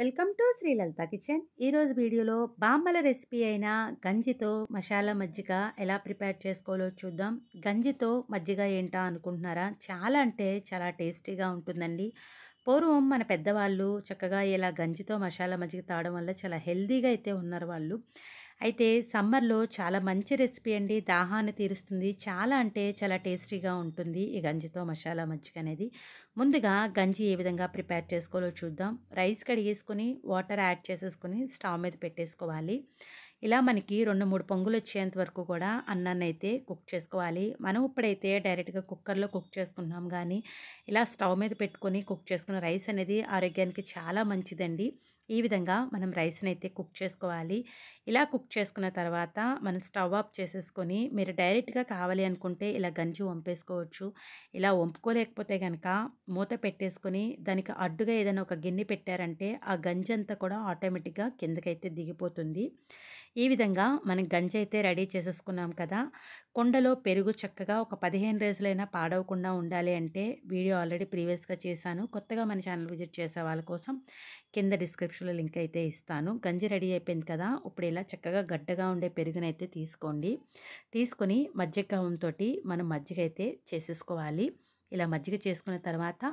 welcome to Sri Lalitha kitchen ఈరోజు వీడియోలో బామ్మల recipe అయిన గంజితో మసాలా మజ్జిగ ఎలా ప్రిపేర్ చేసుకోవాలో చూద్దాం గంజితో మజ్జిగ ఏంటా అనుకుంటున్నారా చాలా అంటే చాలా టేస్టీగా ఉంటుందండి పూర్వం మన పెద్దవాళ్ళు చక్కగా ఇలా గంజితో మసాలా మజ్జిగ తాగడం వల్ల చాలా హెల్దీగా అయితే ఉన్నారు వాళ్ళు అయితే సమ్మర్లో చాలా మంచి రెసిపీ అండి దాహాన్ని తీరుస్తుంది చాలా అంటే చాలా టేస్టీగా ఉంటుంది ఈ గంజితో మసాలా మజ్జిగ అనేది ముందుగా గంజి ఏ విధంగా ప్రిపేర్ చేసుకోవాలో చూద్దాం రైస్ కడిగేసుకొని వాటర్ యాడ్ చేసేసుకొని స్టవ్ మీద పెట్టేసుకోవాలి ఇలా మనకి రెండు మూడు పొంగులు వచ్చేంత వరకు కూడా అన్నాన్ని అయితే కుక్ చేసుకోవాలి మనం ఇప్పుడైతే డైరెక్ట్గా కుక్కర్లో కుక్ చేసుకున్నాం కానీ ఇలా స్టవ్ మీద పెట్టుకొని కుక్ చేసుకున్న రైస్ అనేది ఆరోగ్యానికి చాలా మంచిదండి ఈ విధంగా మనం రైస్ని అయితే కుక్ చేసుకోవాలి ఇలా కుక్ చేసుకున్న తర్వాత మనం స్టవ్ ఆఫ్ చేసేసుకొని మీరు డైరెక్ట్గా కావాలి అనుకుంటే ఇలా గంజి వంపేసుకోవచ్చు ఇలా వంపుకోలేకపోతే కనుక మూత పెట్టేసుకొని దానికి అడ్డుగా ఏదైనా ఒక గిన్నె పెట్టారంటే ఆ గంజి అంతా కూడా ఆటోమేటిక్గా కిందకైతే దిగిపోతుంది ఈ విధంగా మనం గంజి అయితే రెడీ చేసేసుకున్నాం కదా కొండలో పెరుగు చక్కగా ఒక పదిహేను రోజులైనా పాడవకుండా ఉండాలి అంటే వీడియో ఆల్రెడీ ప్రీవియస్గా చేశాను కొత్తగా మన ఛానల్ విజిట్ చేసే వాళ్ళ కోసం కింద డిస్క్రిప్షన్లో లింక్ అయితే ఇస్తాను గంజి రెడీ అయిపోయింది కదా ఇప్పుడు ఇలా చక్కగా గడ్డగా ఉండే పెరుగునైతే తీసుకోండి తీసుకొని మజ్జిగ మనం మజ్జిగ అయితే చేసేసుకోవాలి ఇలా మజ్జిగ చేసుకున్న తర్వాత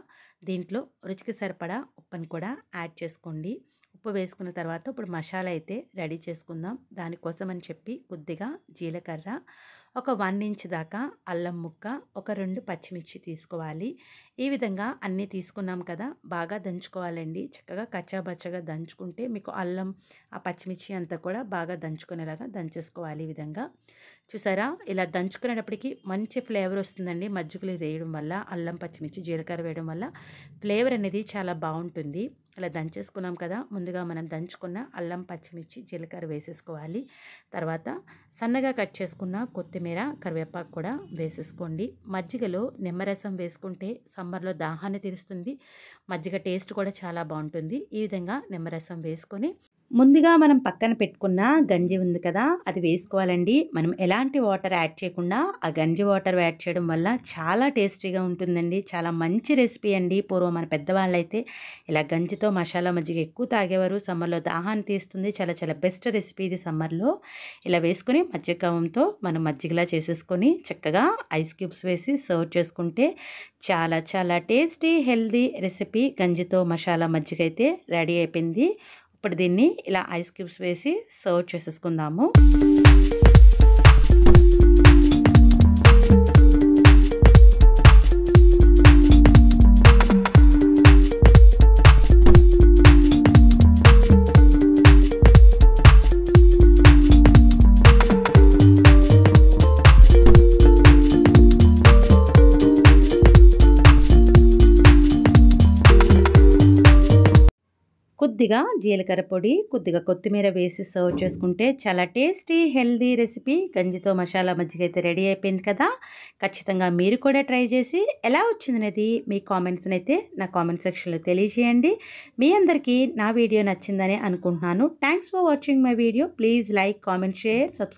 దీంట్లో రుచికి సరిపడా ఉప్పును కూడా యాడ్ చేసుకోండి ఉప్పు వేసుకున్న తర్వాత ఇప్పుడు మసాలా అయితే రెడీ చేసుకుందాం దానికోసం అని చెప్పి కొద్దిగా జీలకర్ర ఒక వన్ ఇంచ్ దాకా అల్లం ముక్క ఒక రెండు పచ్చిమిర్చి తీసుకోవాలి ఈ విధంగా అన్నీ తీసుకున్నాం కదా బాగా దంచుకోవాలండి చక్కగా కచ్చాబచ్చగా దంచుకుంటే మీకు అల్లం ఆ పచ్చిమిర్చి అంతా కూడా బాగా దంచుకునేలాగా దంచేసుకోవాలి ఈ విధంగా చూసారా ఇలా దంచుకునేటప్పటికి మంచి ఫ్లేవర్ వస్తుందండి మజ్జిగలు వేయడం వల్ల అల్లం పచ్చిమిర్చి జీలకర్ర వేయడం వల్ల ఫ్లేవర్ అనేది చాలా బాగుంటుంది ఇలా దంచేసుకున్నాం కదా ముందుగా మనం దంచుకున్న అల్లం పచ్చిమిర్చి జీలకర్ర వేసేసుకోవాలి తర్వాత సన్నగా కట్ చేసుకున్న కొత్తిమీర కొత్తిమీర కరివేపాకు కూడా వేసేసుకోండి మజ్జిగలో నిమ్మరసం వేసుకుంటే సమ్మర్లో దాహాన్ని తీరుస్తుంది మజ్జిగ టేస్ట్ కూడా చాలా బాగుంటుంది ఈ విధంగా నిమ్మరసం వేసుకొని ముందుగా మనం పక్కన పెట్టుకున్న గంజి ఉంది కదా అది వేసుకోవాలండి మనం ఎలాంటి వాటర్ యాడ్ చేయకుండా ఆ గంజి వాటర్ యాడ్ చేయడం వల్ల చాలా టేస్టీగా ఉంటుందండి చాలా మంచి రెసిపీ అండి పూర్వం మన పెద్దవాళ్ళు అయితే ఇలా గంజితో మసాలా మజ్జిగ ఎక్కువ తాగేవారు సమ్మర్లో దాహాన్ని తీస్తుంది చాలా చాలా బెస్ట్ రెసిపీ ఇది సమ్మర్లో ఇలా వేసుకొని మజ్జిగవంతో మనం మజ్జిగలా చేసేసుకొని చక్కగా ఐస్ క్యూబ్స్ వేసి సర్వ్ చేసుకుంటే చాలా చాలా టేస్టీ హెల్దీ రెసిపీ గంజితో మసాలా మజ్జిగ అయితే రెడీ అయిపోయింది ఇప్పుడు దీన్ని ఇలా ఐస్ క్యూబ్స్ వేసి సర్వ్ చేసేసుకుందాము కొద్దిగా జీలకర్ర పొడి కొద్దిగా కొత్తిమీర వేసి సర్వ్ చేసుకుంటే చాలా టేస్టీ హెల్దీ రెసిపీ గంజితో మసాలా మజ్జిగ అయితే రెడీ అయిపోయింది కదా ఖచ్చితంగా మీరు కూడా ట్రై చేసి ఎలా వచ్చిందనేది మీ కామెంట్స్ని అయితే నా కామెంట్ సెక్షన్లో తెలియజేయండి మీ అందరికీ నా వీడియో నచ్చిందని అనుకుంటున్నాను thanks for watching my video please like comment share subscribe